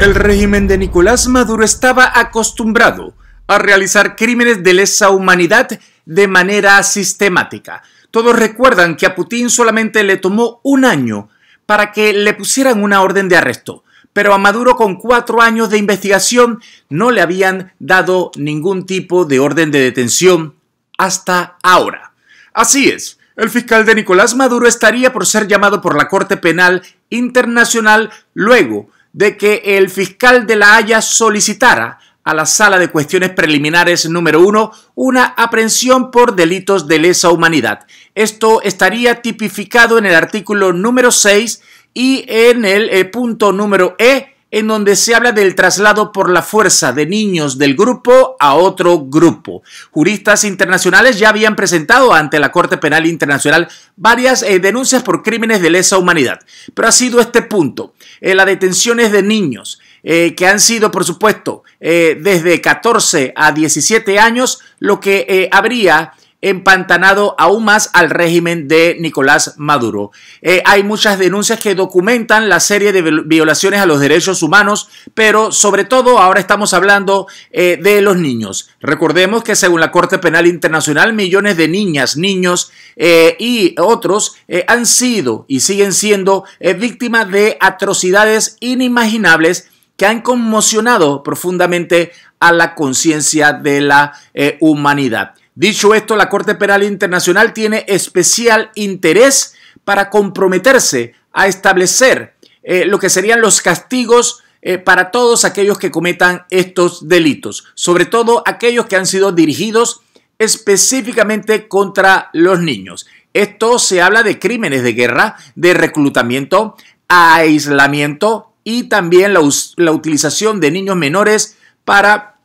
El régimen de Nicolás Maduro estaba acostumbrado a realizar crímenes de lesa humanidad de manera sistemática. Todos recuerdan que a Putin solamente le tomó un año para que le pusieran una orden de arresto, pero a Maduro con cuatro años de investigación no le habían dado ningún tipo de orden de detención hasta ahora. Así es, el fiscal de Nicolás Maduro estaría por ser llamado por la Corte Penal Internacional luego de que el fiscal de La Haya solicitara a la Sala de Cuestiones Preliminares número 1 una aprehensión por delitos de lesa humanidad. Esto estaría tipificado en el artículo número 6 y en el eh, punto número E en donde se habla del traslado por la fuerza de niños del grupo a otro grupo. Juristas internacionales ya habían presentado ante la Corte Penal Internacional varias eh, denuncias por crímenes de lesa humanidad, pero ha sido este punto, eh, las detenciones de niños, eh, que han sido, por supuesto, desde 14 a 17 años, lo que habría empantanado aún más al régimen de Nicolás Maduro. Eh, hay muchas denuncias que documentan la serie de violaciones a los derechos humanos, pero sobre todo ahora estamos hablando eh, de los niños. Recordemos que según la Corte Penal Internacional, millones de niñas, niños eh, y otros han sido y siguen siendo víctimas de atrocidades inimaginables que han conmocionado profundamente a la conciencia de la humanidad. Dicho esto, la Corte Penal Internacional tiene especial interés para comprometerse a establecer eh, lo que serían los castigos eh, para todos aquellos que cometan estos delitos, sobre todo aquellos que han sido dirigidos específicamente contra los niños. Esto se habla de crímenes de guerra, de reclutamiento, aislamiento y también la, la utilización de niños menores para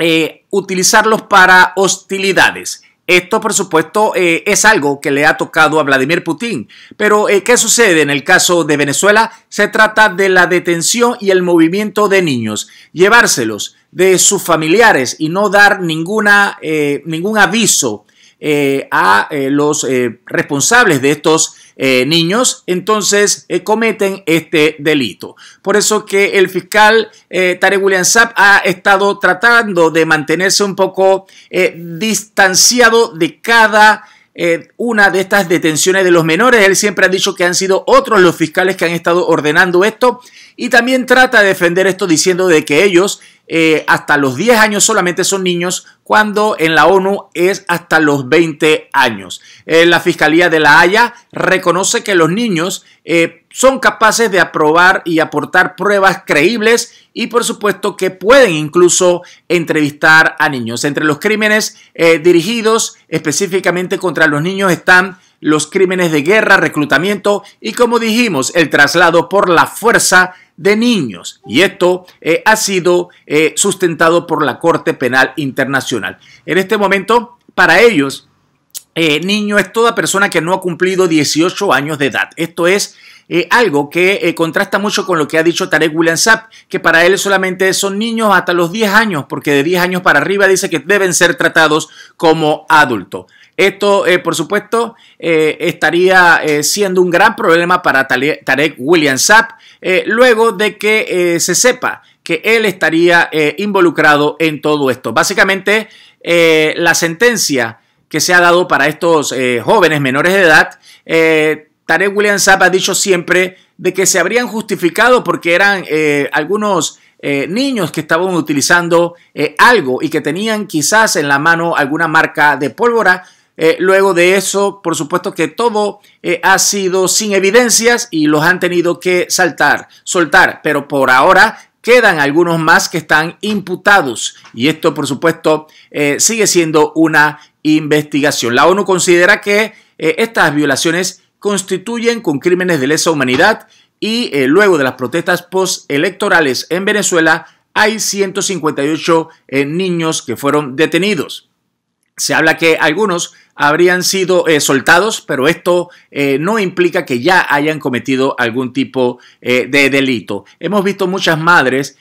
eh, utilizarlos para hostilidades. Esto, por supuesto, eh, es algo que le ha tocado a Vladimir Putin. Pero, eh, ¿qué sucede en el caso de Venezuela? Se trata de la detención y el movimiento de niños, llevárselos de sus familiares y no dar ninguna, ningún aviso eh, a eh, los eh, responsables de estos niños, entonces cometen este delito. Por eso que el fiscal Tarek William ha estado tratando de mantenerse un poco distanciado de cada eh, una de estas detenciones de los menores. Él siempre ha dicho que han sido otros los fiscales que han estado ordenando esto y también trata de defender esto diciendo de que ellos eh, hasta los 10 años solamente son niños, cuando en la ONU es hasta los 20 años. Eh, la Fiscalía de la Haya reconoce que los niños son capaces de aprobar y aportar pruebas creíbles y por supuesto que pueden incluso entrevistar a niños. Entre los crímenes eh, dirigidos específicamente contra los niños están los crímenes de guerra, reclutamiento y como dijimos, el traslado por la fuerza de niños. Y esto eh, ha sido eh, sustentado por la Corte Penal Internacional. En este momento, para ellos, eh, niño es toda persona que no ha cumplido 18 años de edad. Esto es eh, algo que eh, contrasta mucho con lo que ha dicho Tarek William Sapp, que para él solamente son niños hasta los 10 años, porque de 10 años para arriba dice que deben ser tratados como adultos. Esto, por supuesto, estaría siendo un gran problema para Tarek William sapp luego de que se sepa que él estaría involucrado en todo esto. Básicamente, la sentencia que se ha dado para estos eh, jóvenes menores de edad, eh, Tarek William Saab ha dicho siempre de que se habrían justificado porque eran eh, algunos niños que estaban utilizando algo y que tenían quizás en la mano alguna marca de pólvora. luego de eso, por supuesto que todo ha sido sin evidencias y los han tenido que saltar, soltar. Pero por ahora quedan algunos más que están imputados. Y esto, por supuesto, sigue siendo una investigación. La ONU considera que eh, estas violaciones constituyen con crímenes de lesa humanidad y eh, luego de las protestas postelectorales en Venezuela hay 158 eh, niños que fueron detenidos. Se habla que algunos habrían sido eh, soltados, pero esto eh, no implica que ya hayan cometido algún tipo eh, de delito. Hemos visto muchas madres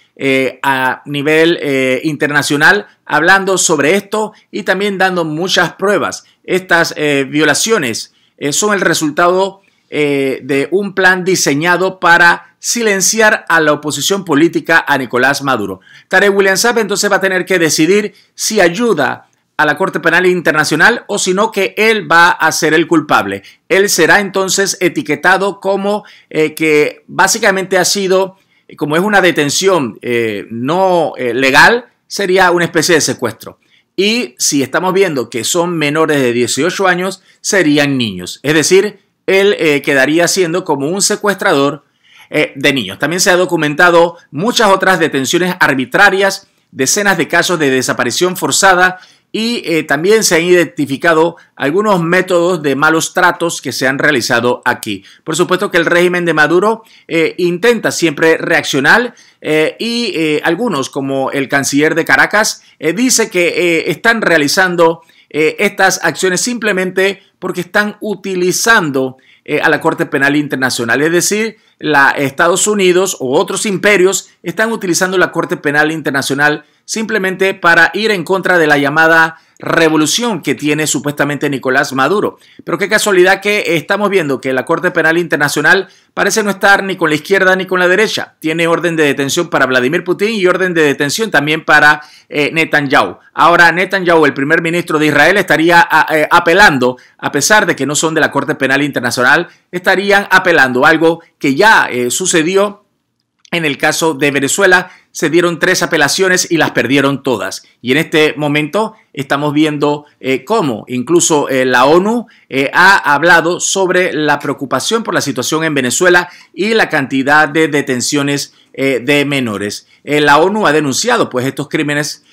a nivel internacional hablando sobre esto y también dando muchas pruebas. Estas violaciones son el resultado de un plan diseñado para silenciar a la oposición política a Nicolás Maduro. Tarek William Saab entonces va a tener que decidir si ayuda a la Corte Penal Internacional o sino que él va a ser el culpable. Él será entonces etiquetado como eh, que básicamente ha sido, eh, como es una detención eh, no legal, sería una especie de secuestro. Y si estamos viendo que son menores de 18 años, serían niños. Es decir, él quedaría siendo como un secuestrador de niños. También se ha documentado muchas otras detenciones arbitrarias, decenas de casos de desaparición forzada y eh, también se han identificado algunos métodos de malos tratos que se han realizado aquí. Por supuesto que el régimen de Maduro eh, intenta siempre reaccionar eh, y algunos, como el canciller de Caracas, dice que están realizando estas acciones simplemente porque están utilizando a la Corte Penal Internacional. Es decir, la Estados Unidos o otros imperios están utilizando la Corte Penal Internacional simplemente para ir en contra de la llamada revolución que tiene supuestamente Nicolás Maduro. Pero qué casualidad que estamos viendo que la Corte Penal Internacional parece no estar ni con la izquierda ni con la derecha. Tiene orden de detención para Vladimir Putin y orden de detención también para eh, Netanyahu. Ahora Netanyahu, el primer ministro de Israel, estaría eh, apelando, a pesar de que no son de la Corte Penal Internacional, estarían apelando algo que ya eh, sucedió en el caso de Venezuela se dieron tres apelaciones y las perdieron todas. Y en este momento estamos viendo eh, cómo incluso eh, la ONU eh, ha hablado sobre la preocupación por la situación en Venezuela y la cantidad de detenciones de menores. la ONU ha denunciado pues estos crímenes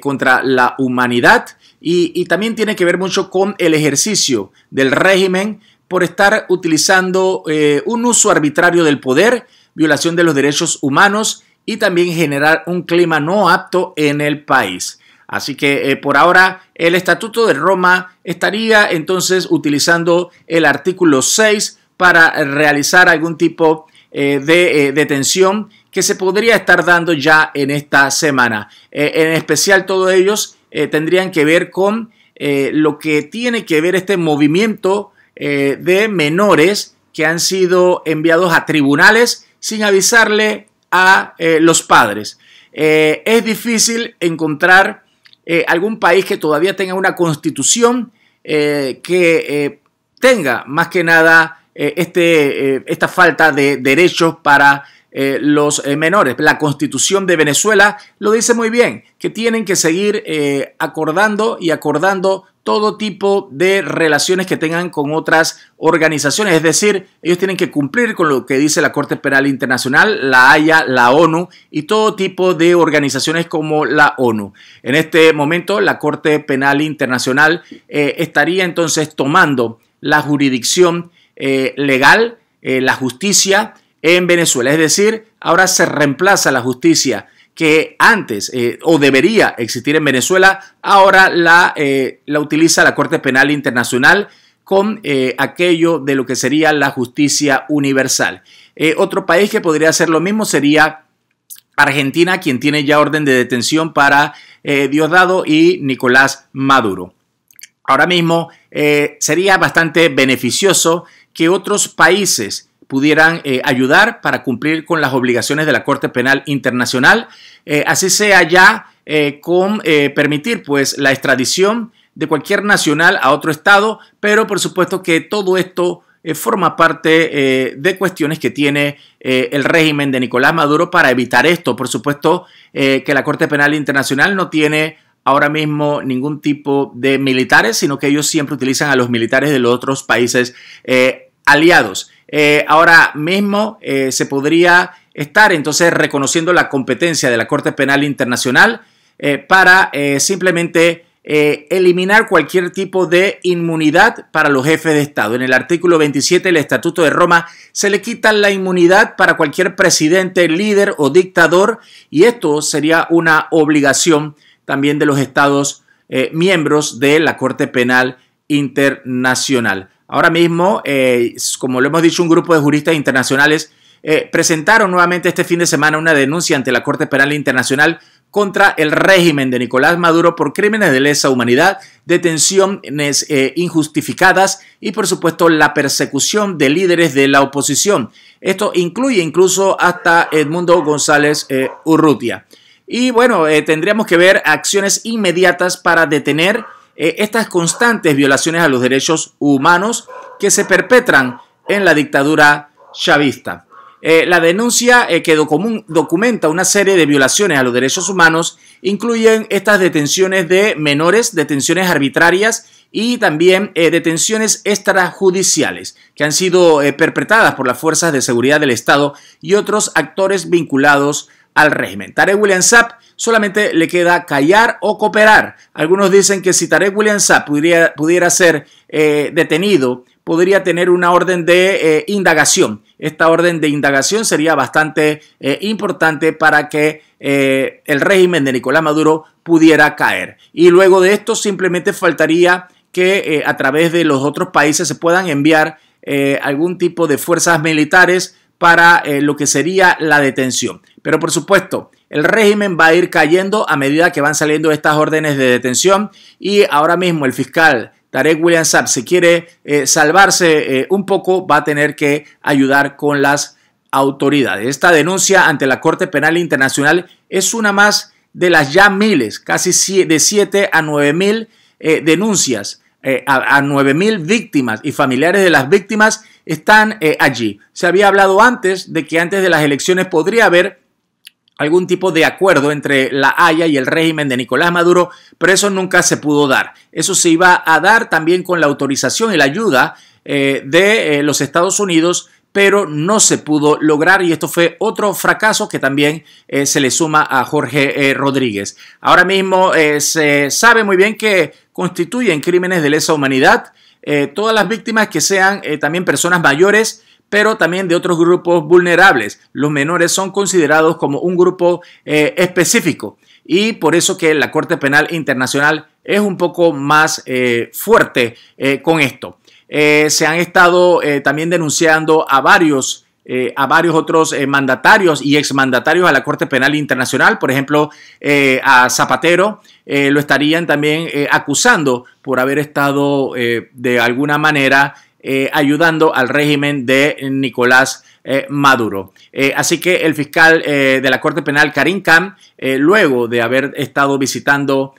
contra la humanidad y, también tiene que ver mucho con el ejercicio del régimen por estar utilizando un uso arbitrario del poder, violación de los derechos humanos y también generar un clima no apto en el país. Así que eh, por ahora el Estatuto de Roma estaría entonces utilizando el artículo 6 para realizar algún tipo eh, de eh, detención que se podría estar dando ya en esta semana. en especial todos ellos tendrían que ver con lo que tiene que ver este movimiento de menores que han sido enviados a tribunales sin avisarle a eh, los padres. Eh, es difícil encontrar eh, algún país que todavía tenga una constitución que tenga más que nada este, esta falta de derechos para los menores. La constitución de Venezuela lo dice muy bien, que tienen que seguir acordando y acordando todo tipo de relaciones que tengan con otras organizaciones. Es decir, ellos tienen que cumplir con lo que dice la Corte Penal Internacional, la Haya, la ONU y todo tipo de organizaciones como la ONU. En este momento, la Corte Penal Internacional eh, estaría entonces tomando la jurisdicción eh, legal, eh, la justicia en Venezuela. Es decir, ahora se reemplaza la justicia que antes eh, o debería existir en Venezuela, ahora la, eh, la utiliza la Corte Penal Internacional con eh, aquello de lo que sería la justicia universal. otro país que podría hacer lo mismo sería Argentina, quien tiene ya orden de detención para Diosdado y Nicolás Maduro. Ahora mismo sería bastante beneficioso que otros países pudieran eh, ayudar para cumplir con las obligaciones de la Corte Penal Internacional, eh, así sea ya eh, con permitir pues la extradición de cualquier nacional a otro estado, pero por supuesto que todo esto forma parte de cuestiones que tiene el régimen de Nicolás Maduro para evitar esto. Por supuesto que la Corte Penal Internacional no tiene ahora mismo ningún tipo de militares, sino que ellos siempre utilizan a los militares de los otros países aliados. Eh, ahora mismo eh, se podría estar entonces reconociendo la competencia de la Corte Penal Internacional eh, para simplemente eliminar cualquier tipo de inmunidad para los jefes de Estado. En el artículo 27 del Estatuto de Roma se le quita la inmunidad para cualquier presidente, líder o dictador y esto sería una obligación también de los Estados miembros de la Corte Penal Internacional. Ahora mismo, eh, como lo hemos dicho, un grupo de juristas internacionales eh, presentaron nuevamente este fin de semana una denuncia ante la Corte Penal Internacional contra el régimen de Nicolás Maduro por crímenes de lesa humanidad, detenciones eh, injustificadas y por supuesto la persecución de líderes de la oposición. Esto incluye incluso hasta Edmundo González Urrutia. Y bueno, tendríamos que ver acciones inmediatas para detener eh, estas constantes violaciones a los derechos humanos que se perpetran en la dictadura chavista. Eh, la denuncia eh, que documenta una serie de violaciones a los derechos humanos incluyen estas detenciones de menores, detenciones arbitrarias y también detenciones extrajudiciales que han sido perpetradas por las fuerzas de seguridad del Estado y otros actores vinculados al régimen. Tarek William Saab solamente le queda callar o cooperar. Algunos dicen que si Tarek William Saab pudiera, ser eh, detenido, podría tener una orden de eh, indagación. Esta orden de indagación sería bastante eh, importante para que el régimen de Nicolás Maduro pudiera caer. Y luego de esto simplemente faltaría que a través de los otros países se puedan enviar algún tipo de fuerzas militares para lo que sería la detención. Pero por supuesto, el régimen va a ir cayendo a medida que van saliendo estas órdenes de detención y ahora mismo el fiscal Tarek William Saab, si quiere eh, salvarse eh, un poco, va a tener que ayudar con las autoridades. Esta denuncia ante la Corte Penal Internacional es una más de las ya miles, casi de 7 a 9 mil eh, denuncias a, 9 mil víctimas y familiares de las víctimas están allí. Se había hablado antes de que antes de las elecciones podría haber algún tipo de acuerdo entre la Haya y el régimen de Nicolás Maduro, pero eso nunca se pudo dar. Eso se iba a dar también con la autorización y la ayuda eh, de eh, los Estados Unidos, pero no se pudo lograr y esto fue otro fracaso que también eh, se le suma a Jorge Rodríguez. Ahora mismo se sabe muy bien que constituyen crímenes de lesa humanidad todas las víctimas que sean también personas mayores, pero también de otros grupos vulnerables. Los menores son considerados como un grupo eh, específico y por eso que la Corte Penal Internacional es un poco más eh, fuerte eh, con esto. se han estado también denunciando a varios a varios otros mandatarios y exmandatarios a la Corte Penal Internacional, por ejemplo, a Zapatero, lo estarían también acusando por haber estado de alguna manera eh, ayudando al régimen de Nicolás eh, Maduro. Eh, así que el fiscal de la Corte Penal, Karim Khan, luego de haber estado visitando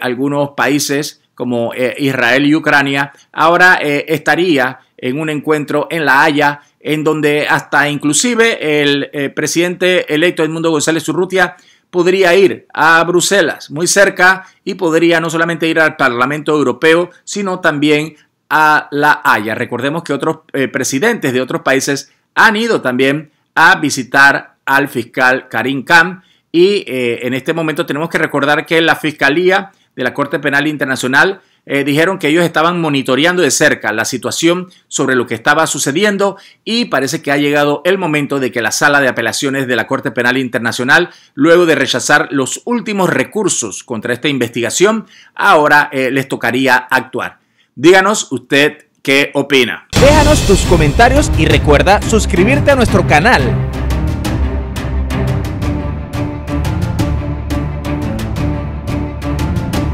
algunos países como Israel y Ucrania, ahora estaría en un encuentro en La Haya, en donde hasta inclusive el presidente electo Edmundo González Urrutia podría ir a Bruselas, muy cerca, y podría no solamente ir al Parlamento Europeo, sino también a La Haya. Recordemos que otros eh, presidentes de otros países han ido también a visitar al fiscal Karim Khan y eh, en este momento tenemos que recordar que la Fiscalía de la Corte Penal Internacional eh, dijeron que ellos estaban monitoreando de cerca la situación sobre lo que estaba sucediendo y parece que ha llegado el momento de que la sala de apelaciones de la Corte Penal Internacional, luego de rechazar los últimos recursos contra esta investigación, ahora les tocaría actuar. Díganos usted qué opina. Déjanos tus comentarios y recuerda suscribirte a nuestro canal.